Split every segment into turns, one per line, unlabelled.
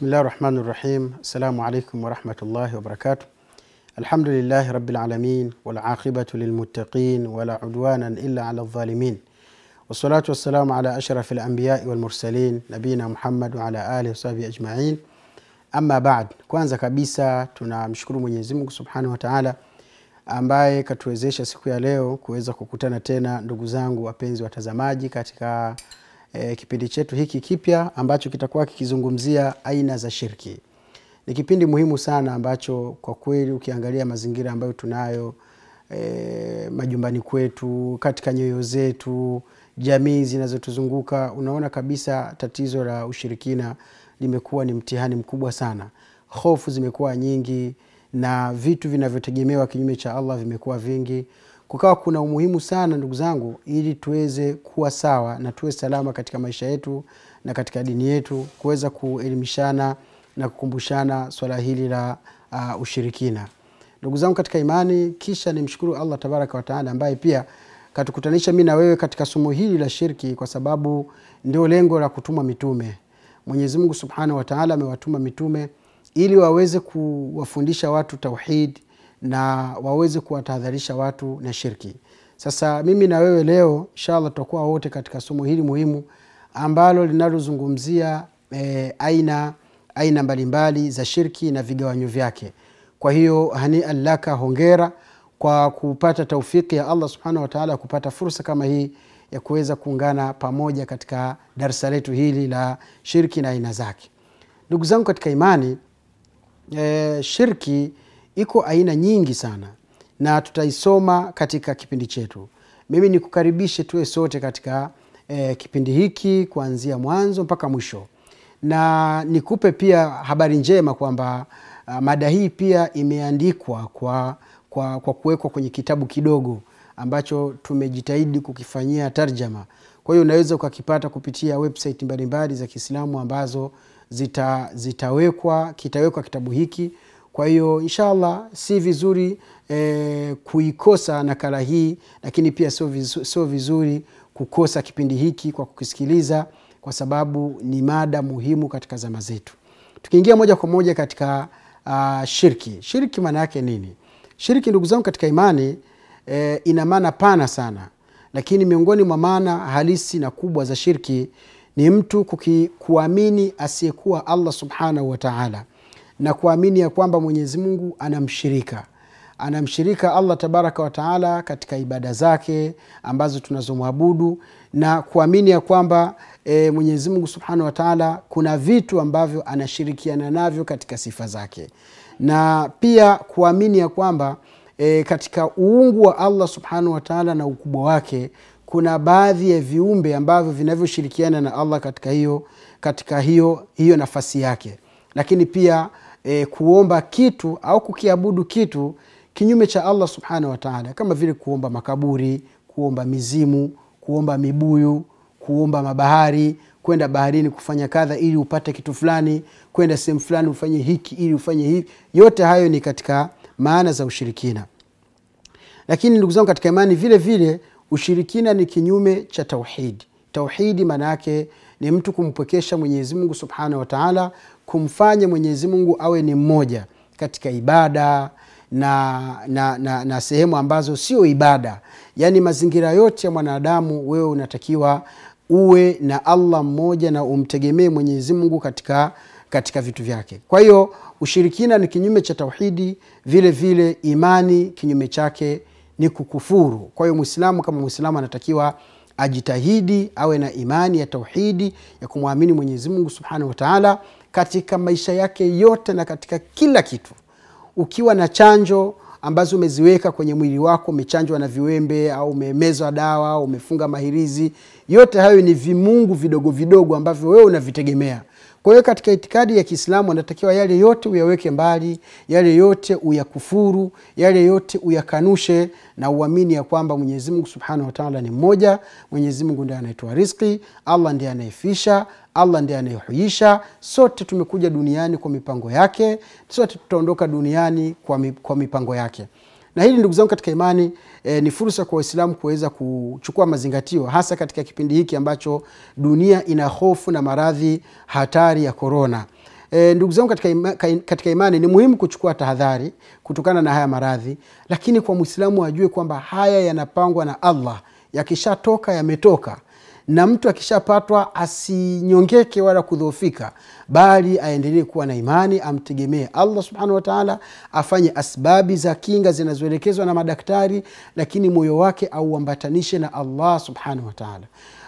Bismillah rahmani rahim. Assalamu alaikum warahmatullahi wabarakatuh. Alhamdulillahi rabbil alamin wal aqibatu wala udwanan illa ala dhalimin. Wassalatu wassalamu ala ashrafi lambiyai wal nabiina nabina Muhammad wa ala alihi wasahbihi ajma'in. Amma ba'd, kwanza kabisa tunamshukuru Mwenyezi Mungu Subhanahu wa Ta'ala ambaye katuwezesha siku ya leo kuweza kukutana tena, ndugu zangu wapenzi watazamaji, katika e, kipindi chetu hiki kipya ambacho kitakuwa kikizungumzia aina za shirki. Ni kipindi muhimu sana ambacho kwa kweli ukiangalia mazingira ambayo tunayo e, majumbani kwetu, katika nyoyo zetu, jamii zinazotuzunguka, unaona kabisa tatizo la ushirikina limekuwa ni mtihani mkubwa sana. Hofu zimekuwa nyingi na vitu vinavyotegemewa kinyume cha Allah vimekuwa vingi kukawa kuna umuhimu sana ndugu zangu, ili tuweze kuwa sawa na tuwe salama katika maisha yetu na katika dini yetu, kuweza kuelimishana na kukumbushana swala hili la uh, ushirikina. Ndugu zangu katika imani, kisha nimshukuru Allah tabaraka wataala ambaye pia katukutanisha mi na wewe katika somo hili la shirki, kwa sababu ndio lengo la kutuma mitume. Mwenyezi Mungu subhanahu wataala amewatuma mitume ili waweze kuwafundisha watu tauhid na waweze kuwatahadharisha watu na shirki. Sasa mimi na wewe leo inshallah tutakuwa wote katika somo hili muhimu ambalo linalozungumzia e, aina aina mbalimbali za shirki na vigawanyo vyake. Kwa hiyo hani allaka, hongera kwa kupata taufiki ya Allah subhanahu wataala, kupata fursa kama hii ya kuweza kuungana pamoja katika darsa letu hili la shirki na aina zake. Ndugu zangu katika imani, e, shirki iko aina nyingi sana na tutaisoma katika kipindi chetu mimi nikukaribishe tuwe sote katika eh, kipindi hiki kuanzia mwanzo mpaka mwisho na nikupe pia habari njema kwamba uh, mada hii pia imeandikwa kwa kwa, kwa kuwekwa kwenye kitabu kidogo ambacho tumejitahidi kukifanyia tarjama kwa hiyo unaweza ukakipata kupitia website mbalimbali za kiislamu ambazo zita, kitawekwa kitabu hiki kwa hiyo inshallah si vizuri eh, kuikosa nakala hii, lakini pia sio vizuri, vizuri kukosa kipindi hiki kwa kukisikiliza, kwa sababu ni mada muhimu katika zama zetu. Tukiingia moja kwa moja katika uh, shirki. Shirki maana yake nini? Shirki ndugu zangu katika imani eh, ina maana pana sana, lakini miongoni mwa maana halisi na kubwa za shirki ni mtu kuamini asiyekuwa Allah subhanahu wa taala na kuamini ya kwamba Mwenyezi Mungu anamshirika anamshirika Allah tabaraka wataala katika ibada zake ambazo tunazomwabudu na kuamini ya kwamba e, Mwenyezi Mungu subhanahu wataala kuna vitu ambavyo anashirikiana navyo katika sifa zake, na pia kuamini ya kwamba e, katika uungu wa Allah subhanahu wataala na ukubwa wake kuna baadhi ya viumbe ambavyo vinavyoshirikiana na Allah katika hiyo, katika hiyo, hiyo nafasi yake, lakini pia e, kuomba kitu au kukiabudu kitu kinyume cha Allah subhanahu wataala kama vile kuomba makaburi, kuomba mizimu, kuomba mibuyu, kuomba mabahari, kwenda baharini kufanya kadha ili upate kitu fulani, kwenda sehemu fulani ufanye hiki ili ufanye hivi. Yote hayo ni katika maana za ushirikina. Lakini ndugu zangu katika imani, vile vile ushirikina ni kinyume cha tauhidi. Tauhidi maana yake ni mtu kumpwekesha Mwenyezi Mungu subhanahu wa taala, kumfanya Mwenyezi Mungu awe ni mmoja katika ibada na, na, na, na sehemu ambazo sio ibada, yaani mazingira yote ya mwanadamu, wewe unatakiwa uwe na Allah mmoja na umtegemee Mwenyezi Mungu katika, katika vitu vyake. Kwa hiyo ushirikina ni kinyume cha tauhidi, vile vile imani kinyume chake ni kukufuru. Kwa hiyo Mwislamu kama Mwislamu anatakiwa ajitahidi awe na imani ya tauhidi ya kumwamini mwenyezimungu subhanahu wataala katika maisha yake yote na katika kila kitu ukiwa na chanjo ambazo umeziweka kwenye mwili wako umechanjwa na viwembe au umemezwa dawa umefunga mahirizi yote hayo ni vimungu vidogo vidogo ambavyo wewe unavitegemea kwa hiyo katika itikadi ya Kiislamu anatakiwa yale yote uyaweke mbali, yale yote uyakufuru, yale yote uyakanushe na uamini ya kwamba Mwenyezi Mungu Subhanahu wa Ta'ala ni mmoja. Mwenyezi Mungu ndiye anayetoa riziki, Allah ndiye anayefisha, Allah ndiye anayehuisha. Sote tumekuja duniani kwa mipango yake, sote tutaondoka duniani kwa mipango yake. Na hili ndugu zangu katika imani e, ni fursa kwa Waislamu kuweza kuchukua mazingatio hasa katika kipindi hiki ambacho dunia ina hofu na maradhi hatari ya korona. E, eh, ndugu zangu katika, ima, katika imani ni muhimu kuchukua tahadhari kutokana na haya maradhi, lakini kwa Mwislamu ajue kwamba haya yanapangwa na Allah, yakishatoka yametoka na mtu akishapatwa asinyongeke wala kudhoofika bali aendelee kuwa na imani amtegemee allah subhanahu wataala afanye asbabi za kinga zinazoelekezwa na madaktari lakini moyo wake auambatanishe na allah subhanahu wataala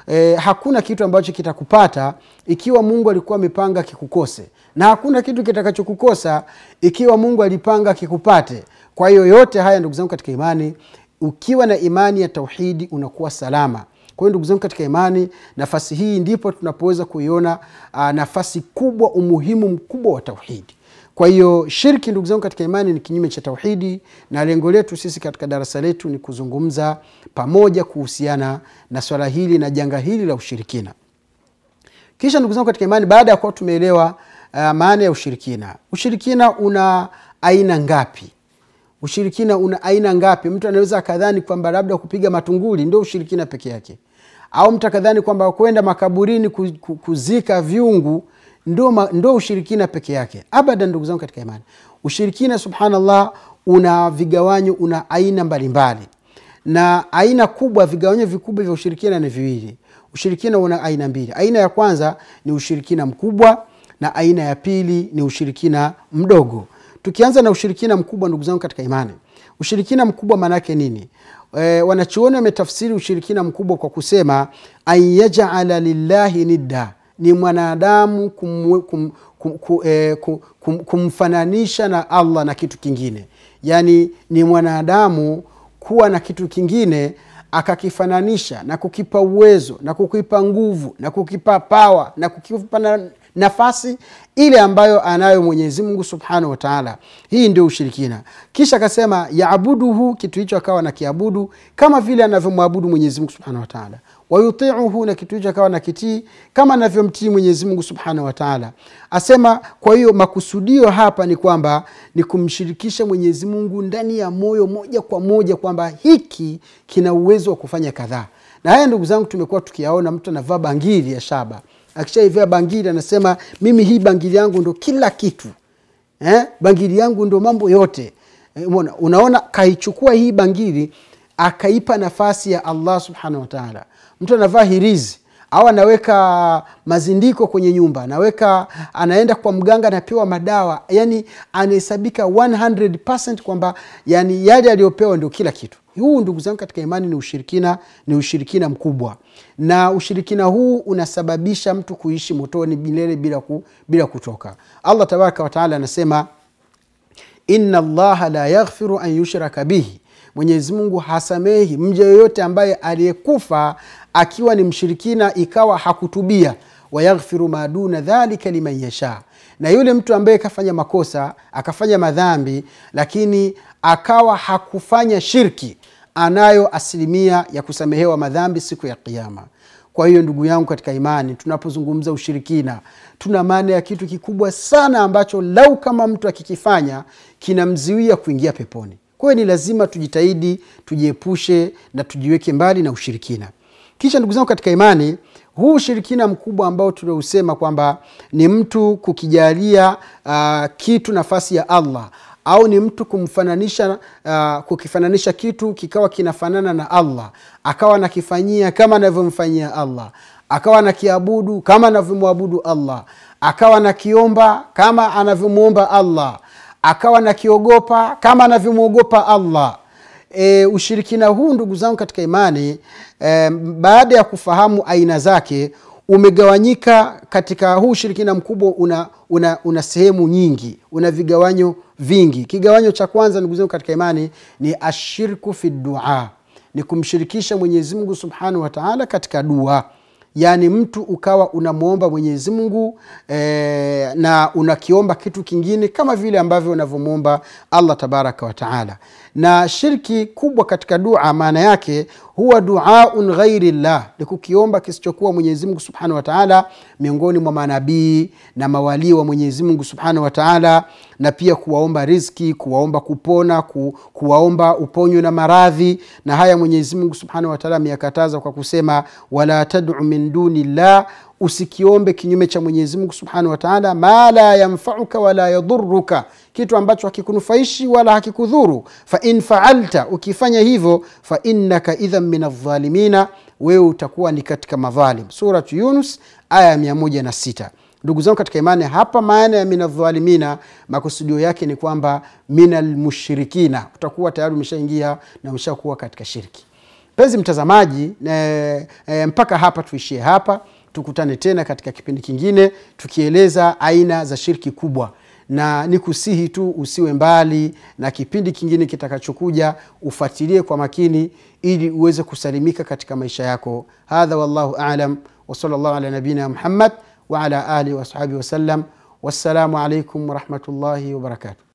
e, hakuna kitu ambacho kitakupata ikiwa mungu alikuwa amepanga kikukose na hakuna kitu kitakachokukosa ikiwa mungu alipanga kikupate kwa hiyo yote haya ndugu zangu katika imani ukiwa na imani ya tauhidi unakuwa salama kwa hiyo ndugu zangu katika imani, nafasi hii ndipo tunapoweza kuiona ah, nafasi kubwa, umuhimu mkubwa wa tauhidi. Kwa hiyo shirki, ndugu zangu katika imani, ni kinyume cha tauhidi, na lengo letu sisi katika darasa letu ni kuzungumza pamoja kuhusiana na swala hili na janga hili la ushirikina. Kisha ndugu zangu katika imani, baada ya kuwa tumeelewa uh, maana ya ushirikina, ushirikina una aina ngapi? Ushirikina una aina ngapi? Mtu anaweza akadhani kwamba labda kupiga matunguli ndio ushirikina peke yake au mtakadhani kwamba kwenda makaburini kuzika vyungu ndo, ndo ushirikina peke yake. abada ndugu zangu katika imani, ushirikina subhanallah una vigawanyo, una aina mbalimbali mbali. na aina kubwa, vigawanyo vikubwa vya ushirikina ni viwili. Ushirikina una aina mbili. Aina ya kwanza ni ushirikina mkubwa na aina ya pili ni ushirikina mdogo. Tukianza na ushirikina mkubwa, ndugu zangu katika imani Ushirikina mkubwa maanake nini? E, wanachuoni wametafsiri ushirikina mkubwa kwa kusema anyajala lillahi nidda, ni mwanadamu kum, kum, kum, kum, eh, kum, kum, kumfananisha na Allah na kitu kingine, yaani ni mwanadamu kuwa na kitu kingine akakifananisha na kukipa uwezo na kukipa nguvu na kukipa pawa na kukipa nafasi ile ambayo anayo mwenyezi mungu subhanahu wataala hii ndio ushirikina kisha akasema yaabuduhu kitu hicho akawa na kiabudu kama vile anavyomwabudu mwenyezimungu subhanahu wataala wayutiuhu na kitu hicho akawa na kitii kama anavyomtii mwenyezimungu subhanahu wataala asema kwa hiyo makusudio hapa ni kwamba ni kumshirikisha mungu ndani ya moyo moja kwa moja kwamba hiki kina uwezo wa kufanya kadhaa na haya ndugu zangu tumekuwa tukiyaona mtu anavaa bangili ya shaba akishaivea bangili anasema mimi hii bangili yangu ndo kila kitu eh? bangili yangu ndo mambo yote eh, Umeona, unaona kaichukua hii bangili akaipa nafasi ya allah subhanahu wataala mtu anavaa hirizi au anaweka mazindiko kwenye nyumba anaweka anaenda kwa mganga anapewa madawa yani anahesabika 100 kwamba yani yale aliyopewa ndio kila kitu huu ndugu zangu katika imani ni ushirikina ni ushirikina mkubwa na ushirikina huu unasababisha mtu kuishi motoni milele bila, ku, bila kutoka allah tabaraka wataala anasema inna llaha la yaghfiru an yushraka bihi mwenyezi mungu hasamehi mja yoyote ambaye aliyekufa akiwa ni mshirikina ikawa hakutubia wayaghfiru ma duna dhalika liman yasha na yule mtu ambaye kafanya makosa akafanya madhambi lakini akawa hakufanya shirki anayo asilimia ya kusamehewa madhambi siku ya kiama kwa hiyo ndugu yangu katika imani tunapozungumza ushirikina tuna maana ya kitu kikubwa sana ambacho lau kama mtu akikifanya kinamziwia kuingia peponi kwa ni lazima tujitahidi tujiepushe na tujiweke mbali na ushirikina kisha ndugu zangu katika imani, huu ushirikina mkubwa ambao tuliousema kwamba ni mtu kukijalia uh, kitu nafasi ya Allah au ni mtu kumfananisha uh, kukifananisha kitu kikawa kinafanana na Allah, akawa anakifanyia kama anavyomfanyia Allah, akawa anakiabudu kama anavyomwabudu Allah, akawa anakiomba kama anavyomwomba Allah, akawa anakiogopa kama anavyomwogopa Allah e, ushirikina huu ndugu zangu katika imani e, baada ya kufahamu aina zake umegawanyika katika huu ushirikina mkubwa una, una, una sehemu nyingi una vigawanyo vingi kigawanyo cha kwanza ndugu zangu katika imani ni ashirku fi dua ni kumshirikisha mwenyezi mungu subhanahu wataala katika dua yani mtu ukawa unamwomba mwenyezi mungu e, na unakiomba kitu kingine kama vile ambavyo unavyomwomba allah tabaraka wataala na shirki kubwa katika dua maana yake huwa duaun ghairi ni kukiomba kisichokuwa mwenyezimngu subhanahu wataala miongoni mwa manabii na mawalii wa mwenyezimngu subhanahu wataala na pia kuwaomba riski kuwaomba kupona ku, kuwaomba uponywe na maradhi na haya mwenyezimngu subhanahu wataala ameyakataza kwa kusema wala tadu min min llah usikiombe kinyume cha mwenyezimungu mungu subhanahu wataala ma la yanfauka wala yadhuruka kitu ambacho hakikunufaishi wala hakikudhuru fain faalta ukifanya hivyo fainnaka idhan min aldhalimina wewe utakuwa ni katika madhalim surat yunus aya 16 ndugu zangu katika imani hapa maana ya minadhalimina makusudio yake ni kwamba almushrikina utakuwa tayari umeshaingia na umeshakuwa katika shirki Mpenzi mtazamaji, e, e, mpaka hapa tuishie hapa, tukutane tena katika kipindi kingine tukieleza aina za shirki kubwa na nikusihi tu usiwe mbali na kipindi kingine kitakachokuja, ufuatilie kwa makini ili uweze kusalimika katika maisha yako. Hadha wallahu alam, wa sallallahu ala nabina Muhammad wa ala alihi wa sahbihi wasallam. Wassalamu alaikum warahmatullahi wabarakatuh.